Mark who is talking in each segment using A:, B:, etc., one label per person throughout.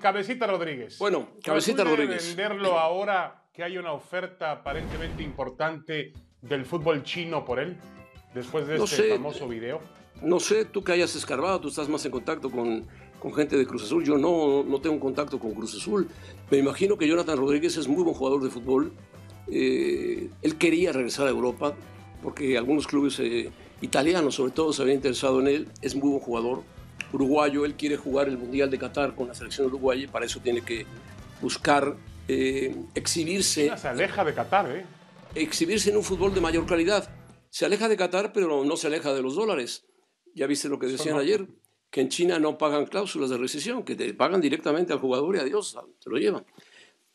A: Cabecita Rodríguez. Bueno, Cabecita Rodríguez. venderlo ahora que hay una oferta aparentemente importante del fútbol chino por él? Después de no este famoso video.
B: No sé, tú que hayas escarbado, tú estás más en contacto con, con gente de Cruz Azul. Yo no, no tengo contacto con Cruz Azul. Me imagino que Jonathan Rodríguez es muy buen jugador de fútbol. Eh, él quería regresar a Europa porque algunos clubes eh, italianos, sobre todo, se habían interesado en él. Es muy buen jugador uruguayo, él quiere jugar el Mundial de Qatar con la selección uruguaya y para eso tiene que buscar eh, exhibirse.
A: Se aleja de Qatar, ¿eh?
B: Exhibirse en un fútbol de mayor calidad. Se aleja de Qatar, pero no se aleja de los dólares. Ya viste lo que decían ayer, que en China no pagan cláusulas de rescisión, que te pagan directamente al jugador y adiós, te lo llevan.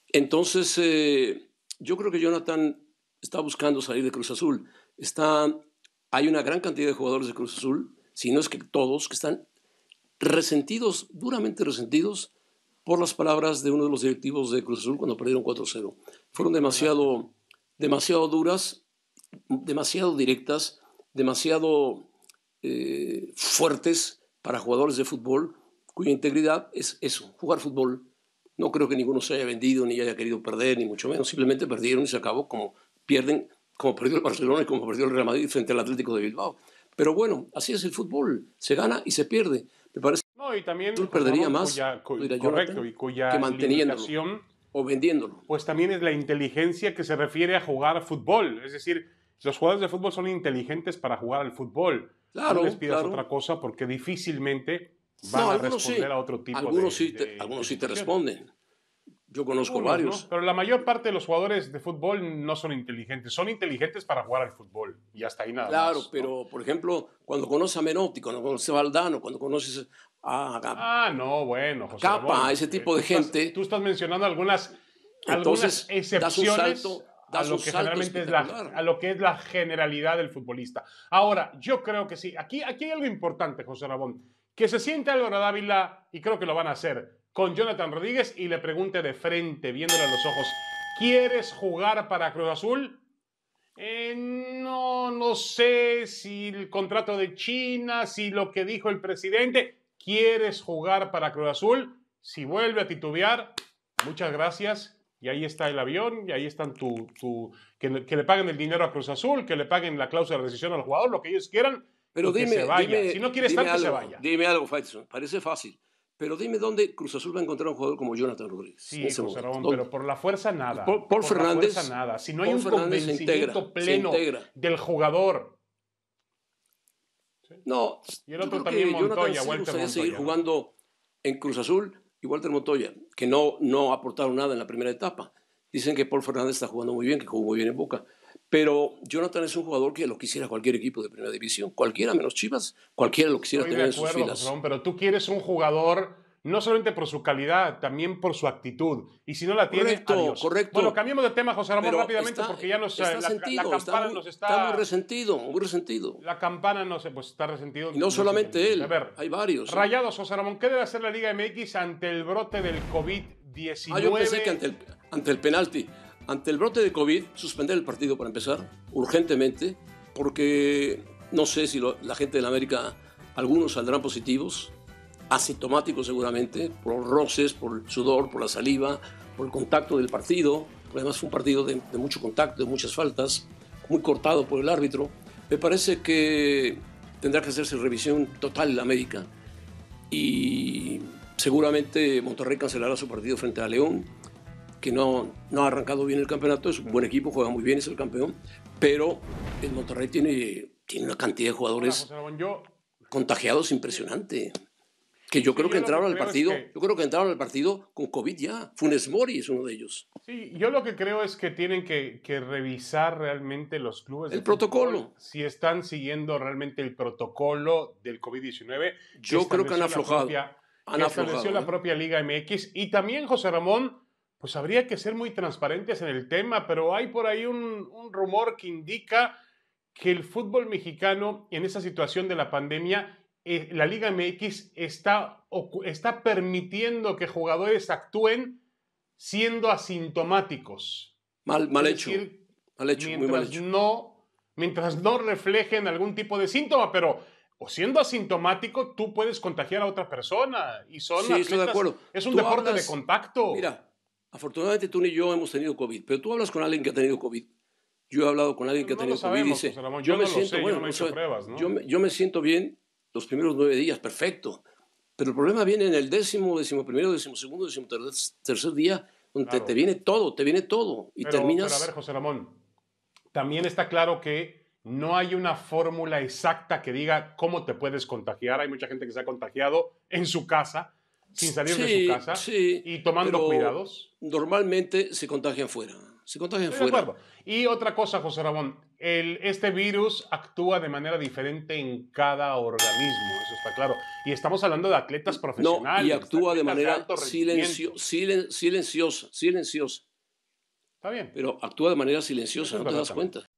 B: Entonces, eh, yo creo que Jonathan está buscando salir de Cruz Azul. Está, hay una gran cantidad de jugadores de Cruz Azul, si no es que todos, que están resentidos, duramente resentidos por las palabras de uno de los directivos de Cruz Azul cuando perdieron 4-0. Fueron demasiado, demasiado duras, demasiado directas, demasiado eh, fuertes para jugadores de fútbol cuya integridad es eso, jugar fútbol. No creo que ninguno se haya vendido ni haya querido perder, ni mucho menos. Simplemente perdieron y se acabó como pierden, como perdió el Barcelona y como perdió el Real Madrid frente al Atlético de Bilbao. Pero bueno, así es el fútbol. Se gana y se pierde
A: no, y también perdería más correcto, y cuya que o vendiéndolo. Pues también es la inteligencia que se refiere a jugar fútbol. Es decir, los jugadores de fútbol son inteligentes para jugar al fútbol. Claro, no les pidas otra cosa porque difícilmente van a responder a otro tipo de,
B: sí Algunos sí te responden. Yo conozco varios.
A: Pero la mayor parte de los jugadores de fútbol no son inteligentes. Son inteligentes para jugar al fútbol
B: y hasta ahí nada Claro, pero por ejemplo, cuando conoces a Menotti, cuando conoces a Valdano, cuando conoces a... a ah, no, bueno, José Capa, ese eh, tipo de
A: gente. tú estás mencionando algunas,
B: Entonces, algunas excepciones. a lo, que generalmente es la, a
A: lo que es la generalidad del futbolista. Ahora, yo creo que sí. Aquí, aquí hay algo importante, José Rabón. Que se siente Álvaro Dávila, y creo que lo van a hacer, con Jonathan Rodríguez y le pregunte de frente, viéndole a los ojos, ¿quieres jugar para Cruz Azul? Eh, no, no sé si el contrato de China, si lo que dijo el presidente, ¿quieres jugar para Cruz Azul? Si vuelve a titubear, muchas gracias. Y ahí está el avión, y ahí están tu, que, le paguen el dinero a Cruz Azul, que le paguen la cláusula de rescisión al jugador, lo que ellos quieran, pero dime, que se vaya. si no quiere estar, que se vaya.
B: Dime algo, parece fácil. Pero dime dónde Cruz Azul va a encontrar un jugador como Jonathan Rodríguez. Sí, José pero
A: por la fuerza nada. Por, Fernández. La fuerza, nada. Si no hay un Fernández convencimiento pleno del jugador.
B: No, y yo creo que Montoya, Jonathan Rodríguez Walter gustaría seguir jugando en Cruz Azul y Walter Montoya, que no, no aportaron nada en la primera etapa. Dicen que Paul Fernández está jugando muy bien, que jugó muy bien en Boca. Pero Jonathan es un jugador que lo quisiera cualquier equipo de primera división, cualquiera menos Chivas, cualquiera lo quisiera tener en sus filas.
A: pero tú quieres un jugador no solamente por su calidad, también por su actitud. Y si no la tiene, correcto, correcto. Bueno, cambiemos de tema, José Ramón, rápidamente, porque ya nos está eh, sentido, campana está muy, resentido, muy resentido. La campana no se, pues está resentido. no, solamente él, A ver, hay varios. ¿eh? Rayados, José Ramón, ¿qué debe hacer la Liga MX ante el brote del COVID-19? Ah, yo pensé que ante
B: el, ante el penalti ante el brote de COVID, suspender el partido para empezar, urgentemente, porque no sé si la gente de la América, algunos saldrán positivos, asintomáticos seguramente, por roces, por el sudor, por la saliva, por el contacto del partido, además fue un partido de, de mucho contacto, de muchas faltas, muy cortado por el árbitro. Me parece que tendrá que hacerse revisión total en la América y seguramente Monterrey cancelará su partido frente a León que no, no ha arrancado bien el campeonato, es un buen equipo, juega muy bien, es el campeón, pero el Monterrey tiene, tiene una cantidad de jugadores contagiados impresionante. Que yo creo que entraron al partido, yo creo que entraron al partido con COVID ya. Funes Mori es uno de ellos.
A: Sí, yo lo que creo es que tienen que, revisar realmente los clubes. El protocolo. si están siguiendo realmente el protocolo del COVID-19. Yo creo que han aflojado. han aflojado. la ¿eh? propia Liga MX. Y también, José Ramón, pues habría que ser muy transparentes en el tema, pero hay por ahí un, rumor que indica que el fútbol mexicano en esa situación de la pandemia, eh, la Liga MX está, está permitiendo que jugadores actúen siendo asintomáticos.
B: Mal, hecho.
A: mientras No, mientras no reflejen algún tipo de síntoma, pero o siendo asintomático, tú puedes contagiar a otra persona. Y son sí, estoy de acuerdo. Es un deporte de
B: contacto. Mira, Afortunadamente tú ni yo hemos tenido COVID, pero tú hablas con alguien que ha tenido COVID. Yo he hablado con alguien que ha tenido COVID y dice, yo, me
A: siento,
B: siento bien los primeros nueve días, perfecto. Pero el problema viene en el décimo, décimo primero, décimo segundo, décimo tercer día, donde te, viene todo, te viene todo y terminas. Pero a ver,
A: José Ramón, también está claro que no hay una fórmula exacta que diga cómo te puedes contagiar. Hay mucha gente que se ha contagiado en su casa sin salir de su casa y tomando cuidados?
B: Normalmente se contagian fuera. Se contagian fuera.
A: Y otra cosa, José Ramón, el, este virus actúa de manera diferente en cada organismo, eso está claro. Y estamos hablando de atletas profesionales. No, y actúa de manera silencio,
B: silenciosa, silenciosa. Está bien. Pero actúa de manera silenciosa, no te das cuenta.